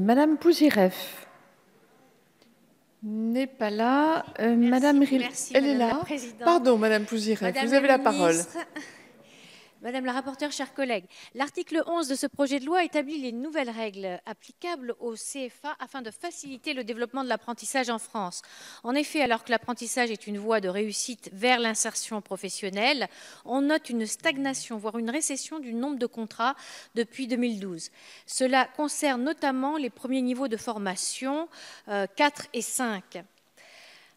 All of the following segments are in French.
Madame Pouzireff n'est pas là. Euh, Madame elle est là. Pardon, Madame Pouzireff, vous avez la parole. Madame la rapporteure, chers collègues, l'article 11 de ce projet de loi établit les nouvelles règles applicables au CFA afin de faciliter le développement de l'apprentissage en France. En effet, alors que l'apprentissage est une voie de réussite vers l'insertion professionnelle, on note une stagnation, voire une récession du nombre de contrats depuis 2012. Cela concerne notamment les premiers niveaux de formation 4 euh, et 5.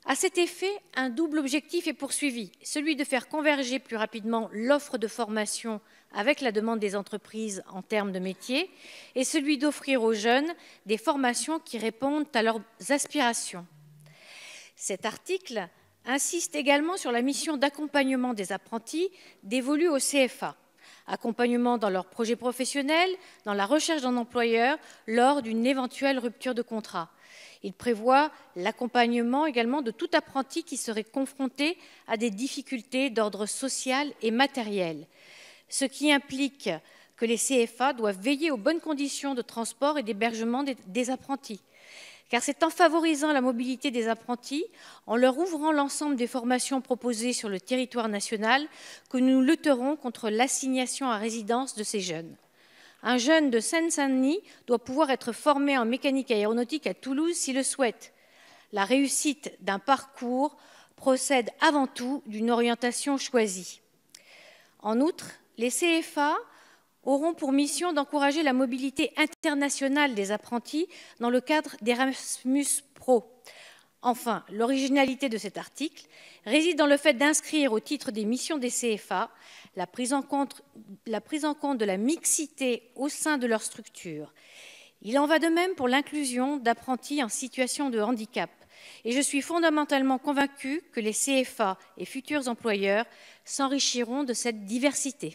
À cet effet, un double objectif est poursuivi, celui de faire converger plus rapidement l'offre de formation avec la demande des entreprises en termes de métiers et celui d'offrir aux jeunes des formations qui répondent à leurs aspirations. Cet article insiste également sur la mission d'accompagnement des apprentis dévolue au CFA accompagnement dans leurs projets professionnels, dans la recherche d'un employeur, lors d'une éventuelle rupture de contrat. Il prévoit l'accompagnement également de tout apprenti qui serait confronté à des difficultés d'ordre social et matériel, ce qui implique que les CFA doivent veiller aux bonnes conditions de transport et d'hébergement des, apprentis. Car c'est en favorisant la mobilité des apprentis, en leur ouvrant l'ensemble des formations proposées sur le territoire national, que nous lutterons contre l'assignation à résidence de ces jeunes. Un jeune de Seine-Saint-Denis doit pouvoir être formé en mécanique aéronautique à Toulouse s'il le souhaite. La réussite d'un parcours procède avant tout d'une orientation choisie. En outre, les CFA auront pour mission d'encourager la mobilité internationale des apprentis dans le cadre d'Erasmus Pro. Enfin, l'originalité de cet article réside dans le fait d'inscrire au titre des missions des CFA la prise, en compte, de la mixité au sein de leur structure. Il en va de même pour l'inclusion d'apprentis en situation de handicap. Et je suis fondamentalement convaincue que les CFA et futurs employeurs s'enrichiront de cette diversité.